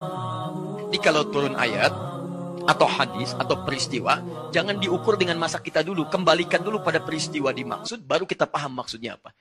Jadi kalau turun ayat atau hadis atau peristiwa, jangan diukur dengan masa kita dulu. Kembalikan dulu pada peristiwa dimaksud, baru kita paham maksudnya apa.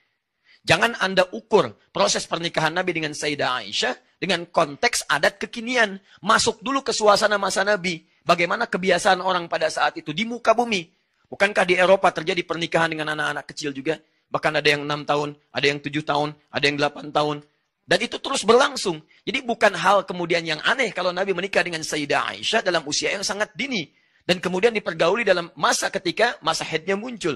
Jangan Anda ukur proses pernikahan Nabi dengan Sayyidah Aisyah dengan konteks adat kekinian. Masuk dulu ke suasana masa Nabi. Bagaimana kebiasaan orang pada saat itu di muka bumi. Bukankah di Eropa terjadi pernikahan dengan anak-anak kecil juga? Bahkan ada yang enam tahun, ada yang tujuh tahun, ada yang delapan tahun. Dan itu terus berlangsung. Jadi bukan hal kemudian yang aneh kalau Nabi menikah dengan Sayyidah Aisyah dalam usia yang sangat dini. Dan kemudian dipergauli dalam masa ketika masa headnya muncul.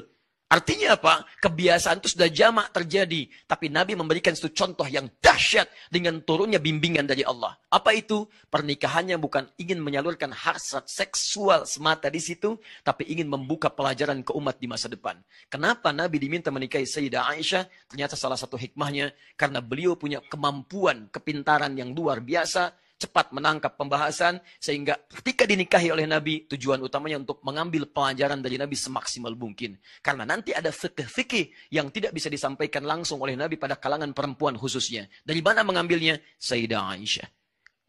Artinya apa? Kebiasaan itu sudah jamak terjadi. Tapi Nabi memberikan satu contoh yang dahsyat dengan turunnya bimbingan dari Allah. Apa itu? Pernikahannya bukan ingin menyalurkan hasrat seksual semata di situ, tapi ingin membuka pelajaran ke umat di masa depan. Kenapa Nabi diminta menikahi Sayyidah Aisyah? Ternyata salah satu hikmahnya karena beliau punya kemampuan, kepintaran yang luar biasa cepat menangkap pembahasan sehingga ketika dinikahi oleh Nabi tujuan utamanya untuk mengambil pelajaran dari Nabi semaksimal mungkin karena nanti ada fikih-fikih yang tidak bisa disampaikan langsung oleh Nabi pada kalangan perempuan khususnya dari mana mengambilnya Sayyidah Aisyah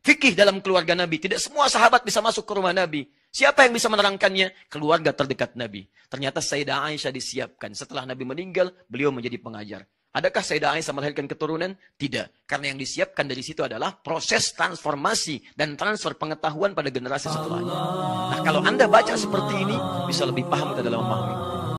fikih dalam keluarga Nabi tidak semua sahabat bisa masuk ke rumah Nabi Siapa yang bisa menerangkannya? Keluarga terdekat Nabi. Ternyata Sayyidah Aisyah disiapkan. Setelah Nabi meninggal, beliau menjadi pengajar. Adakah Sayyidah Aisyah melahirkan keturunan? Tidak. Karena yang disiapkan dari situ adalah proses transformasi dan transfer pengetahuan pada generasi setelahnya. Nah, kalau Anda baca seperti ini, bisa lebih paham ke dalam memahami.